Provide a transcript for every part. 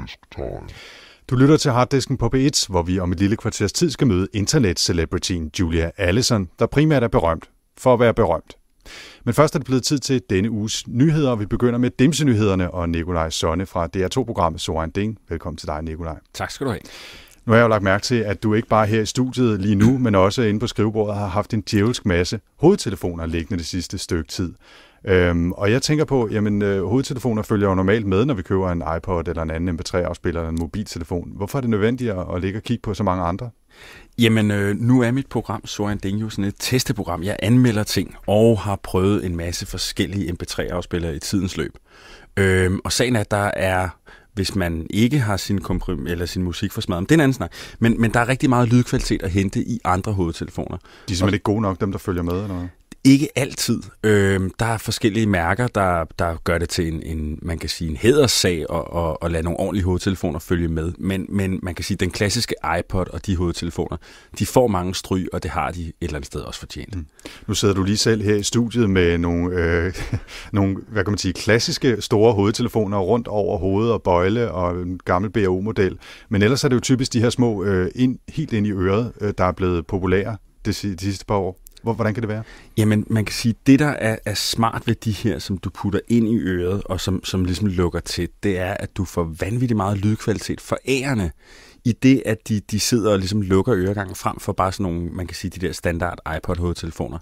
Harddisk Time. Du lytter til Harddisken på B1, hvor vi om et lille kvarters tid skal møde internet-celebrityen Julia Allison, der primært er berømt for at være berømt. Men først er det blevet tid til denne uges nyheder, og vi begynder med Dimse-nyhederne og Nikolaj Sonne fra DR2-programmet Soren Ding. Velkommen til dig, Nikolaj. Tak skal du have. Nu har jeg jo lagt mærke til, at du ikke bare her i studiet lige nu, men også inde på skrivebordet har haft en djævelsk masse hovedtelefoner liggende det sidste stykke tid. Øhm, og jeg tænker på, jamen øh, hovedtelefoner følger jo normalt med, når vi køber en iPod eller en anden MP3-afspiller eller en mobiltelefon. Hvorfor er det nødvendigt at, ligge og kigge på så mange andre? Jamen, øh, nu er mit program Soren Ding jo sådan et testeprogram. Jeg anmelder ting og har prøvet en masse forskellige MP3-afspillere i tidens løb. Øhm, og sagen er, at der er hvis man ikke har sin, komprim, eller sin musik for smadret. Men det er en anden snak. Men, men der er rigtig meget lydkvalitet at hente i andre hovedtelefoner. De er simpelthen ikke gode nok, dem der følger med, eller hvad? Ikke altid. Øh, der er forskellige mærker, der, der gør det til en, en, man kan sige, en hæderssag at, at, at lade nogle ordentlige hovedtelefoner følge med. Men, men man kan sige, at den klassiske iPod og de hovedtelefoner, de får mange stry, og det har de et eller andet sted også fortjent. Mm. Nu sidder du lige selv her i studiet med nogle, øh, nogle hvad kan man sige, klassiske store hovedtelefoner rundt over hovedet og bøjle og en gammel BAO-model. Men ellers er det jo typisk de her små øh, ind, helt ind i øret, øh, der er blevet populære det de sidste par år. Hvor, hvordan kan det være? Jamen, man kan sige, det der er, er smart ved de her, som du putter ind i øret, og som, som ligesom lukker til, det er, at du får vanvittigt meget lydkvalitet for ærerne i det, at de, de sidder og ligesom lukker øregangen frem for bare sådan nogle, man kan sige, de der standard iPod-hovedtelefoner.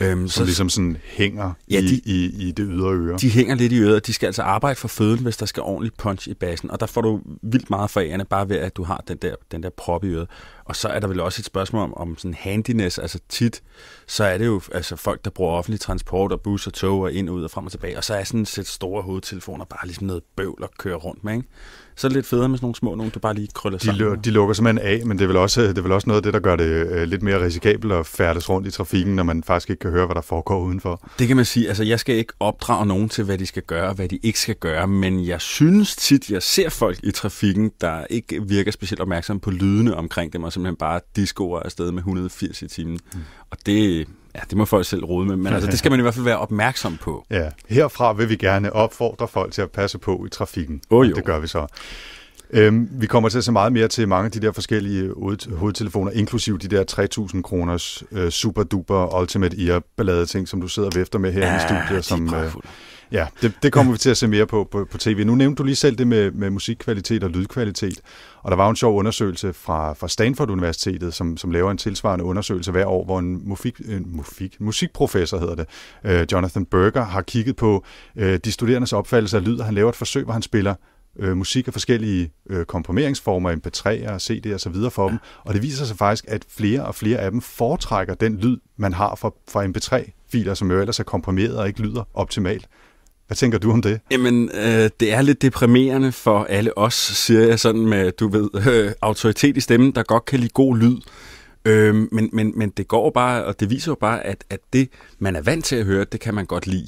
Øhm, Som så, ligesom sådan hænger ja, de, i, i, i det ydre øre. De hænger lidt i øret, og de skal altså arbejde for føden, hvis der skal ordentligt punch i bassen, og der får du vildt meget for ærerne, bare ved at du har den der, den der prop i øret. Og så er der vel også et spørgsmål om, om sådan handiness, altså tit, så er det jo altså folk, der bruger offentlig transport og bus og tog og ind og ud og frem og tilbage, og så er sådan et sæt store hovedtelefoner bare ligesom noget bøvl at køre rundt med, ikke? Så er det lidt federe med sådan nogle små nogen, du bare lige krøller de, sammen. De lukker simpelthen af, men det er, vel også, det er vel også noget af det, der gør det øh, lidt mere risikabelt at færdes rundt i trafikken, når man faktisk ikke kan høre, hvad der foregår udenfor. Det kan man sige. Altså, jeg skal ikke opdrage nogen til, hvad de skal gøre og hvad de ikke skal gøre, men jeg synes tit, jeg ser folk i trafikken, der ikke virker specielt opmærksomme på lydene omkring dem, og simpelthen bare discoer afsted med 180 i timen. Mm. Og det, ja, det må folk selv rode med, men altså, det skal man i hvert fald være opmærksom på. Ja, herfra vil vi gerne opfordre folk til at passe på i trafikken. Oh, jo. Det gør vi så. Øhm, vi kommer til at se meget mere til mange af de der forskellige hovedtelefoner, inklusive de der 3.000 kroners øh, super duper ultimate ear ballade ting, som du sidder og vifter med her ja, i studiet, som, øh, Ja, det, det kommer vi til at se mere på, på på tv. Nu nævnte du lige selv det med, med musikkvalitet og lydkvalitet, og der var en sjov undersøgelse fra, fra Stanford Universitetet, som, som laver en tilsvarende undersøgelse hver år, hvor en, mufik, en mufik, musikprofessor hedder det, øh, Jonathan Berger, har kigget på øh, de studerendes opfattelse af lyd, og han laver et forsøg, hvor han spiller øh, musik af forskellige øh, komprimeringsformer, MP3'er, CD og så videre for dem, og det viser sig faktisk, at flere og flere af dem foretrækker den lyd, man har fra, fra MP3-filer, som jo ellers er komprimeret og ikke lyder optimalt. Hvad tænker du om det? Jamen, øh, det er lidt deprimerende for alle os, siger jeg sådan med, du ved, øh, autoritet i stemmen, der godt kan lide god lyd. Øh, men, men, men det går bare, og det viser jo bare, at, at det, man er vant til at høre, det kan man godt lide.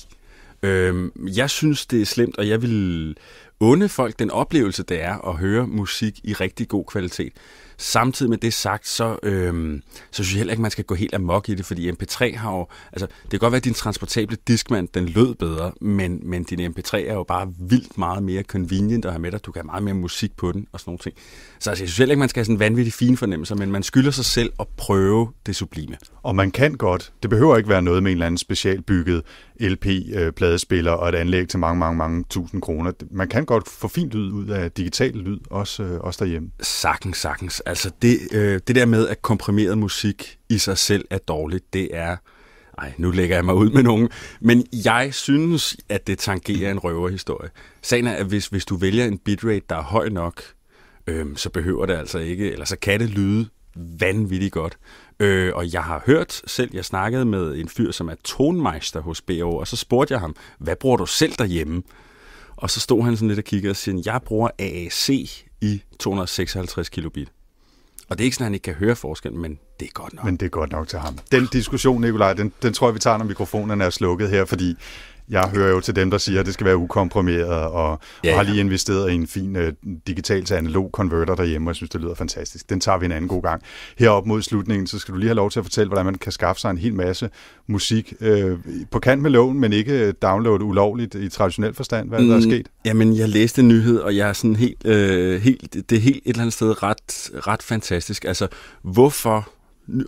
Øh, jeg synes, det er slemt, og jeg vil unde folk den oplevelse, det er at høre musik i rigtig god kvalitet. Samtidig med det sagt, så, øhm, så synes jeg heller ikke, man skal gå helt amok i det, fordi MP3 har jo... Altså, det kan godt være, at din transportable diskmand, den lød bedre, men, men din MP3 er jo bare vildt meget mere convenient at have med dig. Du kan have meget mere musik på den og sådan nogle ting. Så altså, jeg synes heller ikke, man skal have sådan vanvittig fine fornemmelser, men man skylder sig selv at prøve det sublime. Og man kan godt. Det behøver ikke være noget med en eller anden specialbygget LP-pladespiller øh, og et anlæg til mange, mange, mange tusind kroner. Man kan godt få fint lyd ud af digital lyd, også, øh, også derhjemme. Sakken, sakken. Altså det, øh, det der med, at komprimeret musik i sig selv er dårligt, det er... Ej, nu lægger jeg mig ud med nogen. Men jeg synes, at det tangerer en røverhistorie. Sagen er, at hvis, hvis du vælger en bitrate, der er høj nok, øh, så behøver det altså ikke, eller så kan det lyde vanvittigt godt. Øh, og jeg har hørt selv, jeg snakkede med en fyr, som er tonmeister hos BO, og så spurgte jeg ham, hvad bruger du selv derhjemme? Og så stod han sådan lidt og kiggede og siger, jeg bruger AAC i 256 kilobit. Og det er ikke sådan, at han ikke kan høre forskellen, men det er godt nok. Men det er godt nok til ham. Den diskussion, Nikolaj, den, den tror jeg, vi tager, når mikrofonerne er slukket her, fordi jeg hører jo til dem, der siger, at det skal være ukomprimeret, og, ja, ja. og har lige investeret i en fin uh, digital til analog converter derhjemme, og jeg synes, det lyder fantastisk. Den tager vi en anden god gang. Herop mod slutningen, så skal du lige have lov til at fortælle, hvordan man kan skaffe sig en hel masse musik øh, på kant med loven, men ikke øh, downloade ulovligt i traditionel forstand. Hvad mm, der er sket? Jamen, jeg læste en nyhed, og jeg er sådan helt, øh, helt, det er helt et eller andet sted ret, ret fantastisk. Altså, hvorfor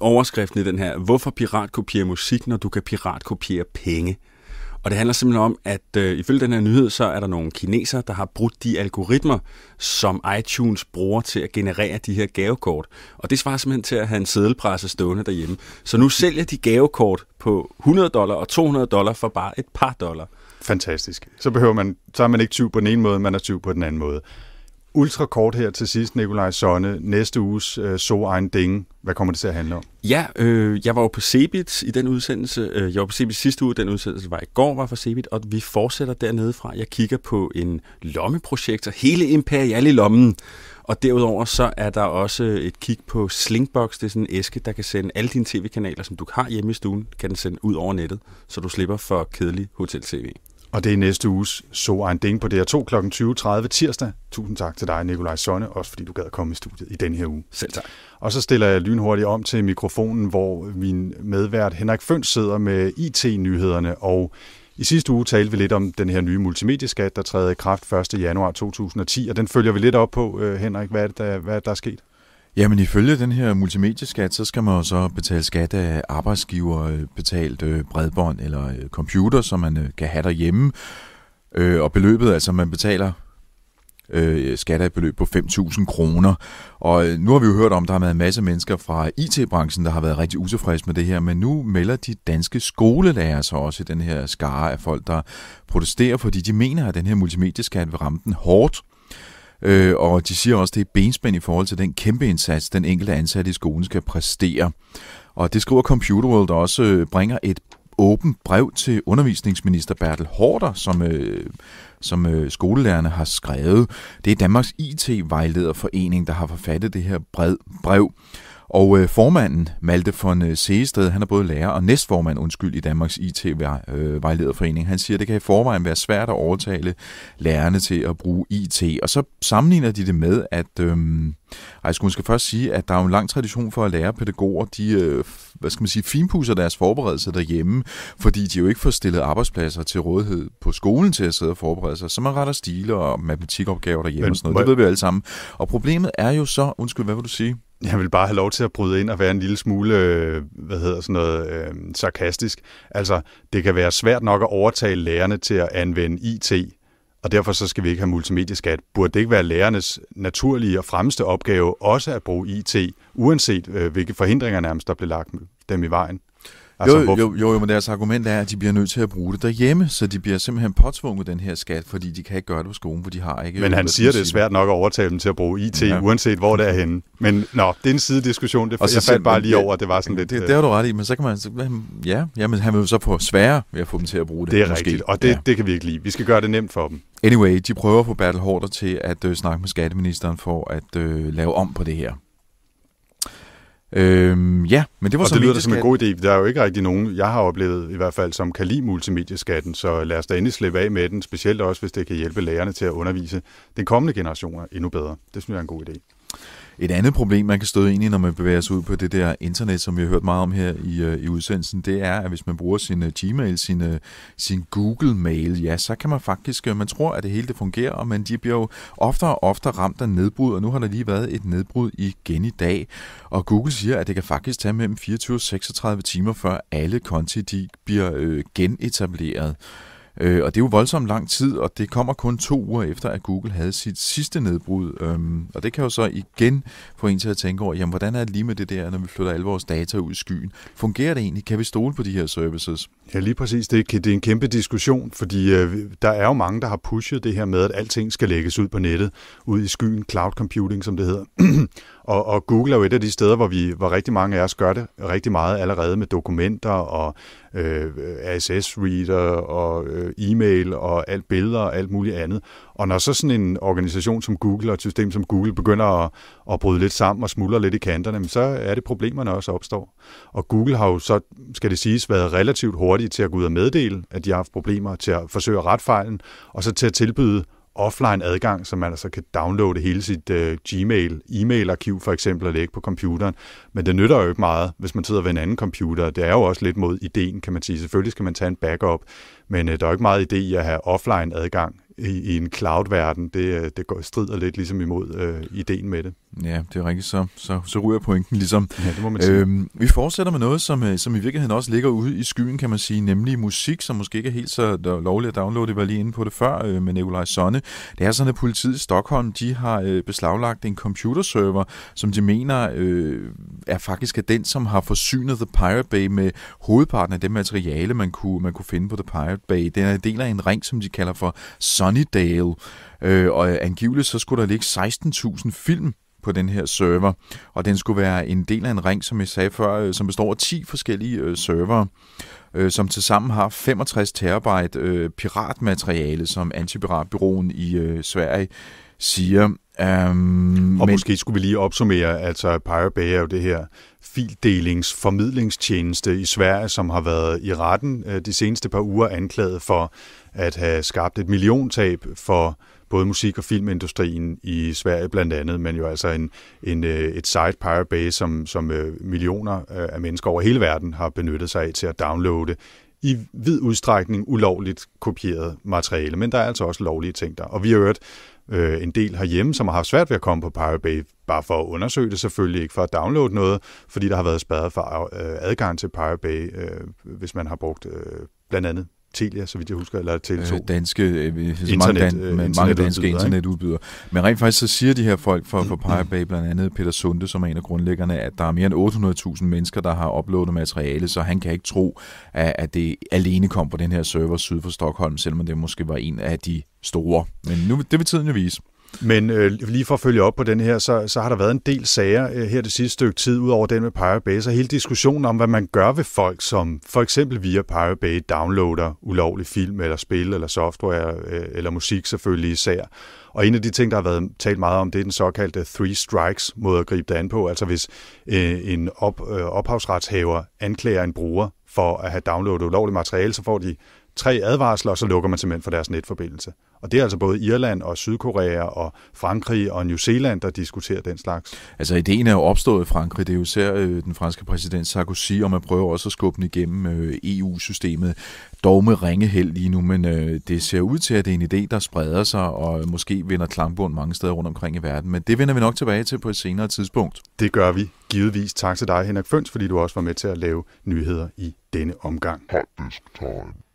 overskriften i den her, hvorfor piratkopiere musik, når du kan piratkopiere penge? Og det handler simpelthen om, at øh, ifølge den her nyhed, så er der nogle kinesere, der har brudt de algoritmer, som iTunes bruger til at generere de her gavekort. Og det svarer simpelthen til at have en sædelpresse stående derhjemme. Så nu sælger de gavekort på 100 dollar og 200 dollar for bare et par dollar. Fantastisk. Så behøver man, så er man ikke tyv på den ene måde, man er tyv på den anden måde. Ultra kort her til sidst, Nikolaj Sonne. Næste uges øh, So Ein Ding. Hvad kommer det til at handle om? Ja, øh, jeg var jo på Sebit i den udsendelse. Øh, jeg var på Sebit sidste uge, den udsendelse var i går, var for Sebit, og vi fortsætter dernede fra. Jeg kigger på en lommeprojektor, hele Imperial i lommen. Og derudover så er der også øh, et kig på Slingbox. Det er sådan en æske, der kan sende alle dine tv-kanaler, som du har hjemme i stuen, kan den sende ud over nettet, så du slipper for kedelig hotel-tv. Og det er næste uges So en Ding på DR2 kl. 20.30 tirsdag. Tusind tak til dig, Nikolaj Sonne, også fordi du gad at komme i studiet i den her uge. Selv tak. Og så stiller jeg lynhurtigt om til mikrofonen, hvor min medvært Henrik Føns sidder med IT-nyhederne. Og i sidste uge talte vi lidt om den her nye multimedieskat, der træder i kraft 1. januar 2010, og den følger vi lidt op på, øh, Henrik. Hvad er det, der, hvad er det, der er sket? Jamen ifølge den her multimedieskat, så skal man jo så betale skat af arbejdsgiver betalt øh, bredbånd eller øh, computer, som man øh, kan have derhjemme. Og beløbet, altså man betaler skat af et beløb på 5.000 kroner. Og nu har vi jo hørt om, at der har været en masse mennesker fra IT-branchen, der har været rigtig utilfredse med det her, men nu melder de danske skolelærer sig også i den her skare af folk, der protesterer, fordi de mener, at den her multimedieskat vil ramme den hårdt. Øh, og de siger også, at det er benspænd i forhold til den kæmpe indsats, den enkelte ansatte i skolen skal præstere. Og det skriver Computerworld også øh, bringer et åbent brev til undervisningsminister Bertel Hårder, som, øh, som øh, skolelærerne har skrevet. Det er Danmarks IT-vejlederforening, der har forfattet det her brev. Og øh, formanden, Malte von øh, Seestred, han er både lærer og næstformand, undskyld, i Danmarks IT-vejlederforening. Øh, han siger, at det kan i forvejen være svært at overtale lærerne til at bruge IT. Og så sammenligner de det med, at... Øh, ej, jeg skulle måske først sige, at der er en lang tradition for at lære pædagoger, de øh, hvad skal man sige, finpusser deres forberedelse derhjemme, fordi de jo ikke får stillet arbejdspladser til rådighed på skolen til at sidde og forberede sig, så man retter stile og matematikopgaver derhjemme Men, og sådan noget. Det ved vi jo alle sammen. Og problemet er jo så, undskyld, hvad vil du sige? jeg vil bare have lov til at bryde ind og være en lille smule, øh, hvad hedder sådan noget, øh, sarkastisk. Altså, det kan være svært nok at overtale lærerne til at anvende IT, og derfor så skal vi ikke have multimedieskat. Burde det ikke være lærernes naturlige og fremmeste opgave også at bruge IT, uanset øh, hvilke forhindringer nærmest der bliver lagt dem i vejen? Altså, jo, hvor... jo, jo, jo, men deres argument er, at de bliver nødt til at bruge det derhjemme, så de bliver simpelthen påtvunget den her skat, fordi de kan ikke gøre det på skolen, for de har ikke... Men han siger, det er svært nok at overtale dem til at bruge IT, ja. uanset hvor det er henne. Men nå, det er en sidediskussion, det, og jeg faldt bare lige over, at det var sådan det, lidt... Det, øh, det har du ret i, men så kan man... ja, ja, men han vil så få sværere ved at få dem til at bruge det. Det er måske. rigtigt, og det, ja. det kan vi ikke lide. Vi skal gøre det nemt for dem. Anyway, de prøver at få Bertel Hårder til at øh, snakke med skatteministeren for at øh, lave om på det her. Øhm, ja, men det var og så det lyder da som en god idé. Der er jo ikke rigtig nogen, jeg har oplevet i hvert fald, som kan lide multimedieskatten, så lad os da endelig slippe af med den, specielt også hvis det kan hjælpe lærerne til at undervise den kommende generationer endnu bedre. Det synes jeg er en god idé. Et andet problem, man kan støde ind i, når man bevæger sig ud på det der internet, som vi har hørt meget om her i, øh, i udsendelsen, det er, at hvis man bruger sin uh, Gmail, sin, uh, sin Google Mail, ja, så kan man faktisk, man tror, at det hele det fungerer, men de bliver jo oftere og oftere ramt af nedbrud, og nu har der lige været et nedbrud igen i dag, og Google siger, at det kan faktisk tage mellem 24 og 36 timer, før alle konti de bliver øh, genetableret. Øh, og det er jo voldsomt lang tid, og det kommer kun to uger efter, at Google havde sit sidste nedbrud. Øhm, og det kan jo så igen få en til at tænke over, jamen hvordan er det lige med det der, når vi flytter alle vores data ud i skyen? Fungerer det egentlig? Kan vi stole på de her services? Ja, lige præcis. Det er, det er en kæmpe diskussion, fordi øh, der er jo mange, der har pushet det her med, at alting skal lægges ud på nettet, ud i skyen, cloud computing, som det hedder. og, og Google er jo et af de steder, hvor, vi, hvor rigtig mange af os gør det rigtig meget allerede med dokumenter og øh, ass reader og øh, e-mail og alt billeder og alt muligt andet. Og når så sådan en organisation som Google og et system som Google begynder at, at bryde lidt sammen og smuldre lidt i kanterne, så er det problemerne også opstår. Og Google har jo så, skal det siges, været relativt hurtige til at gå ud og meddele, at de har haft problemer til at forsøge at rette fejlen, og så til at tilbyde offline adgang, så man altså kan downloade hele sit uh, Gmail, e-mail-arkiv for eksempel og lægge på computeren. Men det nytter jo ikke meget, hvis man sidder ved en anden computer. Det er jo også lidt mod ideen, kan man sige. Selvfølgelig skal man tage en backup, men uh, der er jo ikke meget idé i at have offline adgang i, i en cloud-verden, det, øh, det går, strider lidt ligesom imod øh, ideen med det. Ja, det er rigtigt. Så, så, så ryger pointen ligesom. Ja, det må man sige. Øhm, vi fortsætter med noget, som, øh, som i virkeligheden også ligger ude i skyen, kan man sige, nemlig musik, som måske ikke er helt så lovligt at downloade. Det var lige inde på det før øh, med Nikolaj Sonne. Det er sådan, at politiet i Stockholm de har øh, beslaglagt en computerserver, som de mener øh, er faktisk er den, som har forsynet The Pirate Bay med hovedparten af det materiale, man kunne, man kunne finde på The Pirate Bay. Den er en del af en ring, som de kalder for Sunnydale. Øh, og angiveligt så skulle der ligge 16.000 film på den her server. Og den skulle være en del af en ring, som jeg sagde før, øh, som består af 10 forskellige øh, servere øh, som tilsammen har 65 terabyte øh, piratmateriale, som Antipiratbyråen i øh, Sverige siger. Um, og men... måske skulle vi lige opsummere, altså Pirate Bay er jo det her fildelingsformidlingstjeneste i Sverige, som har været i retten øh, de seneste par uger anklaget for at have skabt et milliontab for både musik- og filmindustrien i Sverige blandt andet, men jo altså en, en, øh, et site, Pirate Bay, som, som øh, millioner øh, af mennesker over hele verden har benyttet sig af til at downloade i vid udstrækning ulovligt kopieret materiale, men der er altså også lovlige ting der. Og vi har hørt øh, en del herhjemme, som har haft svært ved at komme på Pirate Bay, bare for at undersøge det selvfølgelig, ikke for at downloade noget, fordi der har været spadet for adgang til Pirate Bay, øh, hvis man har brugt øh, blandt andet Telia, så vidt jeg husker, eller Tele2. Øh, danske, øh, så mange, dan, øh, internet, mange danske internetudbydere. Men rent faktisk så siger de her folk for, for Pirate mm. blandt andet Peter Sunde, som er en af grundlæggerne, at der er mere end 800.000 mennesker, der har uploadet materiale, så han kan ikke tro, at, at det alene kom på den her server syd for Stockholm, selvom det måske var en af de store. Men nu, det vil tiden jo vise. Men øh, lige for at følge op på den her, så, så har der været en del sager øh, her det sidste stykke tid, ud over den med Pirate Bay, så hele diskussionen om, hvad man gør ved folk, som for eksempel via Pirate Bay downloader ulovlig film, eller spil, eller software, øh, eller musik selvfølgelig især. Og en af de ting, der har været talt meget om, det er den såkaldte three strikes måde at gribe det an på. Altså hvis øh, en op, øh, ophavsretshaver anklager en bruger for at have downloadet ulovligt materiale, så får de tre advarsler, og så lukker man simpelthen for deres netforbindelse. Og det er altså både Irland og Sydkorea og Frankrig og New Zealand, der diskuterer den slags. Altså ideen er jo opstået i Frankrig. Det er jo især øh, den franske præsident Sarkozy, og man prøver også at skubbe den igennem øh, EU-systemet. Dog med ringeheld lige nu, men øh, det ser ud til, at det er en idé, der spreder sig og måske vinder klangbund mange steder rundt omkring i verden. Men det vender vi nok tilbage til på et senere tidspunkt. Det gør vi. Givetvis tak til dig, Henrik Føns, fordi du også var med til at lave nyheder i denne omgang. Harddisk time.